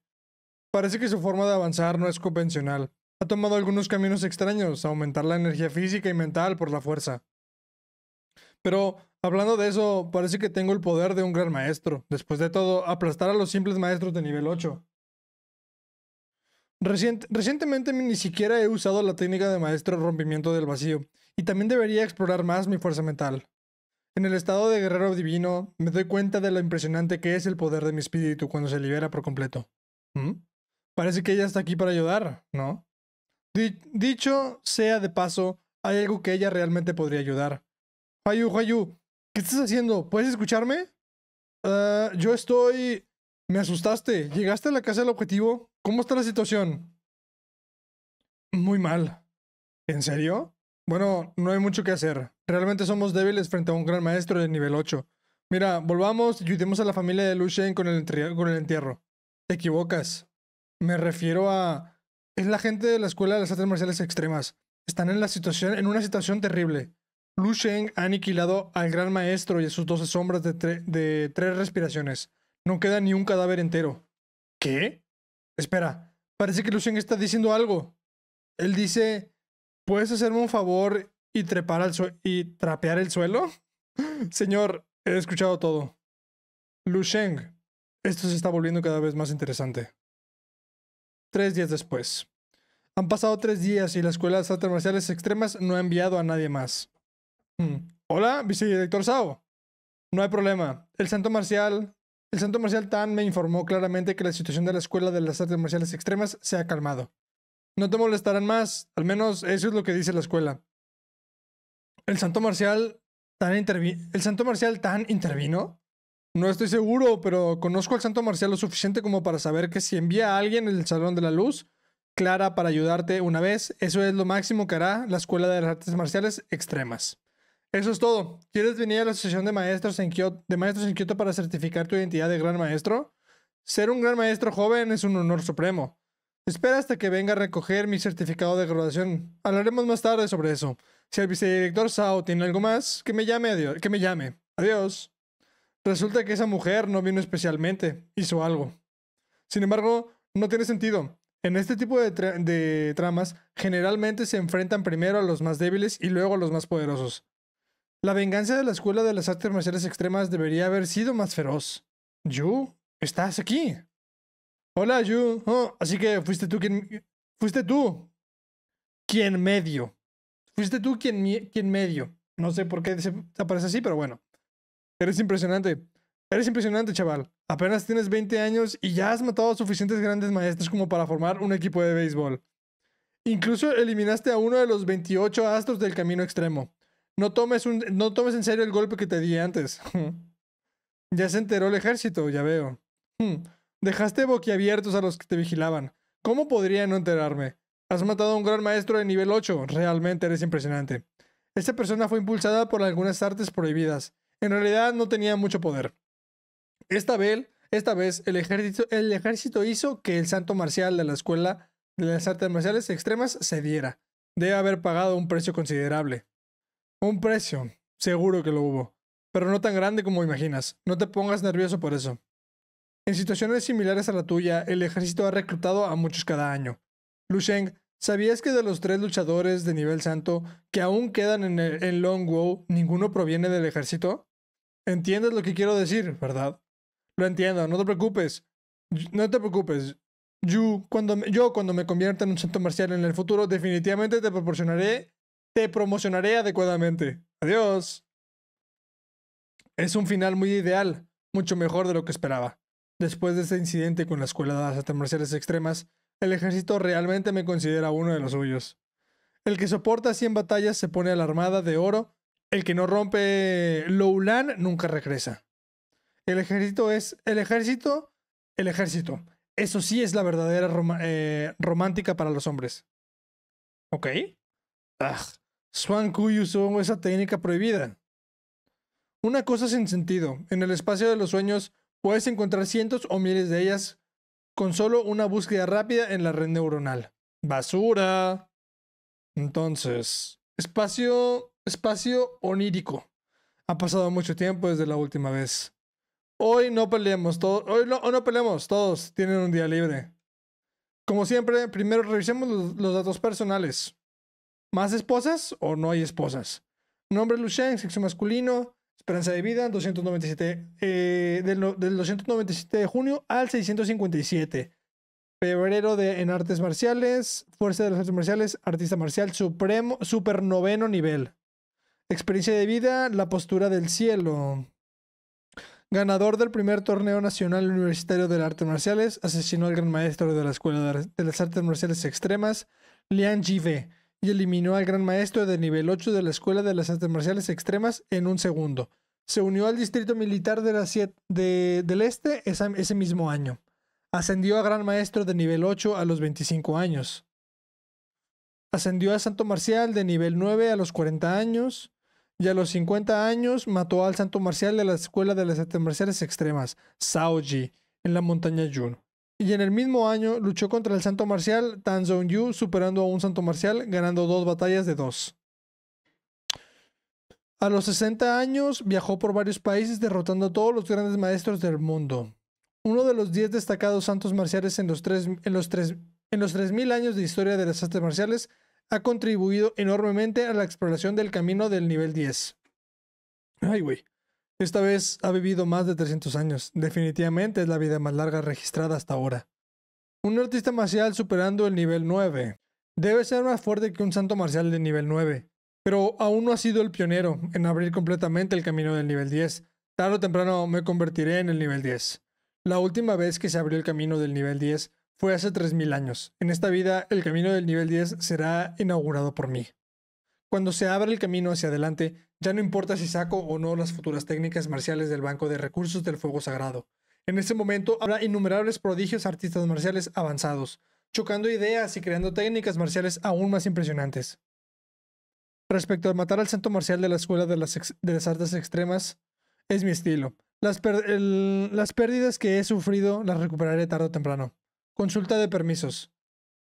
Speaker 1: Parece que su forma de avanzar no es convencional. Ha tomado algunos caminos extraños, aumentar la energía física y mental por la fuerza. Pero, hablando de eso, parece que tengo el poder de un gran maestro. Después de todo, aplastar a los simples maestros de nivel 8. recientemente ni siquiera he usado la técnica de maestro rompimiento del vacío y también debería explorar más mi fuerza mental. En el estado de guerrero divino, me doy cuenta de lo impresionante que es el poder de mi espíritu cuando se libera por completo. ¿Mm? Parece que ella está aquí para ayudar, ¿no? dicho sea de paso, hay algo que ella realmente podría ayudar. Hayu, Hayu, ¿qué estás haciendo? ¿Puedes escucharme? Ah, yo estoy... Me asustaste. ¿Llegaste a la casa del objetivo? ¿Cómo está la situación? Muy mal. ¿En serio? Bueno, no hay mucho que hacer. Realmente somos débiles frente a un gran maestro de nivel 8. Mira, volvamos y ayudemos a la familia de Shen con el, con el entierro. Te equivocas. Me refiero a... Es la gente de la Escuela de las Artes Marciales Extremas. Están en, la situación, en una situación terrible. Lu Sheng ha aniquilado al gran maestro y a sus 12 sombras de, de, tres respiraciones. No queda ni un cadáver entero. ¿Qué? Espera, parece que Lu Sheng está diciendo algo. Él dice ¿Puedes hacerme un favor y trepar al y trapear el suelo? Señor, he escuchado todo. Lu Sheng, esto se está volviendo cada vez más interesante. Tres días después. Han pasado tres días y la Escuela de Artes Marciales Extremas no ha enviado a nadie más. Hmm. Hola, vicedirector Sao. No hay problema. El Santo marcial. El santo marcial Tan me informó claramente que la situación de la Escuela de las Artes Marciales Extremas se ha calmado. No te molestarán más, al menos eso es lo que dice la escuela. El santo marcial tan el santo marcial tan intervino. No estoy seguro, pero conozco al santo marcial lo suficiente como para saber que si envía a alguien en el salón de la luz, Clara para ayudarte una vez, eso es lo máximo que hará la escuela de las artes marciales extremas. Eso es todo. ¿Quieres venir a la Asociación de Maestros en Kioto, de Maestros en Kioto para certificar tu identidad de gran maestro? Ser un gran maestro joven es un honor supremo. Espera hasta que venga a recoger mi certificado de graduación. Hablaremos más tarde sobre eso. Si el vicedirector Sao tiene algo más, que me llame. Adiós. Que me llame. Adiós. Resulta que esa mujer no vino especialmente. Hizo algo. Sin embargo, no tiene sentido. En este tipo de, de, tramas, generalmente se enfrentan primero a los más débiles y luego a los más poderosos. La venganza de la Escuela de las Artes Marciales Extremas debería haber sido más feroz. Yu, estás aquí. Hola, Yu. Oh, así que fuiste tú quien... Fuiste tú quien medio. Fuiste tú quien, quien medio. No sé por qué aparece así, pero bueno. Eres impresionante. Eres impresionante, chaval. Apenas tienes 20 años y ya has matado a suficientes grandes maestros como para formar un equipo de béisbol. Incluso eliminaste a uno de los 28 astros del camino extremo. No tomes, no tomes en serio el golpe que te di antes. ya se enteró el ejército, ya veo. Hmm. Dejaste boquiabiertos a los que te vigilaban. ¿Cómo podría no enterarme? Has matado a un gran maestro de nivel 8. Realmente eres impresionante. Esta persona fue impulsada por algunas artes prohibidas. En realidad no tenía mucho poder. Esta vez, esta vez el, ejército, el ejército hizo que el santo marcial de la escuela de las artes marciales extremas cediera. Debe haber pagado un precio considerable. Un precio, seguro que lo hubo. Pero no tan grande como imaginas. No te pongas nervioso por eso. En situaciones similares a la tuya, el ejército ha reclutado a muchos cada año. Lusheng, ¿sabías que de los tres luchadores de nivel santo que aún quedan en, el, Long ninguno proviene del ejército? ¿Entiendes lo que quiero decir, verdad? Lo entiendo, no te preocupes. No te preocupes. cuando yo cuando me convierta en un santo marcial en el futuro, definitivamente te proporcionaré, te promocionaré adecuadamente. Adiós. Es un final muy ideal, mucho mejor de lo que esperaba. Después de este incidente con la Escuela de las Artes Marciales Extremas, el ejército realmente me considera uno de los suyos. El que soporta 100 batallas se pone a la Armada de Oro, el que no rompe Loulan nunca regresa. El ejército es el ejército, el ejército. Eso sí es la verdadera eh, romántica para los hombres. ¿Ok? Ugh. Swan Kuy usó esa técnica prohibida. Una cosa sin sentido. En el espacio de los sueños Puedes encontrar cientos o miles de ellas con solo una búsqueda rápida en la red neuronal. Basura. Entonces, espacio, espacio onírico. Ha pasado mucho tiempo desde la última vez. Hoy no peleemos todos. Hoy no, todos. Tienen un día libre. Como siempre, primero revisemos los, datos personales. ¿Más esposas o no hay esposas? Nombre Lucien, sexo masculino, Esperanza de vida, 297, eh, del, 297 de junio al 657. Febrero de, en artes marciales, fuerza de las artes marciales, artista marcial supremo, supernoveno nivel. Experiencia de vida, la postura del cielo. Ganador del primer torneo nacional universitario de las artes marciales, asesinó al gran maestro de la Escuela de las Artes Marciales Extremas, Lian Jive y eliminó al gran maestro de nivel 8 de la Escuela de las Artes Marciales Extremas en un segundo. Se unió al Distrito Militar de del Este ese mismo año. Ascendió a gran maestro de nivel 8 a los 25 años. Ascendió a Santo Marcial de nivel 9 a los 40 años. Y a los 50 años mató al Santo Marcial de la Escuela de las Artes Marciales Extremas, Saoji, en la montaña Yun y en el mismo año luchó contra el santo marcial Tan Zong Yu, superando a un santo marcial, ganando dos batallas de dos. A los 60 años viajó por varios países derrotando a todos los grandes maestros del mundo. Uno de los 10 destacados santos marciales en los, tres, en, los tres, en los 3.000 años de historia de las artes marciales, ha contribuido enormemente a la exploración del camino del nivel 10. Ay, güey. Esta vez ha vivido más de 300 años. Definitivamente es la vida más larga registrada hasta ahora. Un artista marcial superando el nivel 9. Debe ser más fuerte que un santo marcial de nivel 9, pero aún no ha sido el pionero en abrir completamente el camino del nivel 10. Tarde o temprano me convertiré en el nivel 10. La última vez que se abrió el camino del nivel 10 fue hace 3.000 años. En esta vida, el camino del nivel 10 será inaugurado por mí. Cuando se abra el camino hacia adelante, ya no importa si saco o no las futuras técnicas marciales del Banco de Recursos del Fuego Sagrado. En este momento habrá innumerables prodigios artistas marciales avanzados, chocando ideas y creando técnicas marciales aún más impresionantes. Respecto al matar al santo marcial de la Escuela de las, Artes Extremas, es mi estilo. Las, las pérdidas que he sufrido las recuperaré tarde o temprano. Consulta de permisos.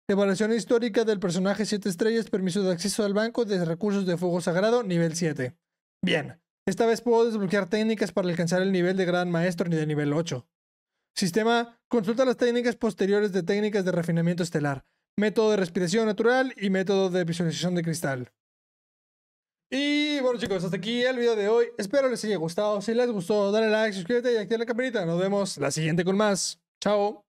Speaker 1: Evaluación histórica del personaje 7 estrellas, permiso de acceso al banco de recursos de fuego sagrado, nivel 7. Bien, esta vez puedo desbloquear técnicas para alcanzar el nivel de Gran Maestro ni de nivel 8. Sistema, consulta las técnicas posteriores de técnicas de refinamiento estelar, método de respiración natural y método de visualización de cristal. Y bueno chicos, hasta aquí el video de hoy. Espero les haya gustado. Si les gustó, dale like, suscríbete y activa la
Speaker 2: campanita. Nos vemos la siguiente con más. Chao.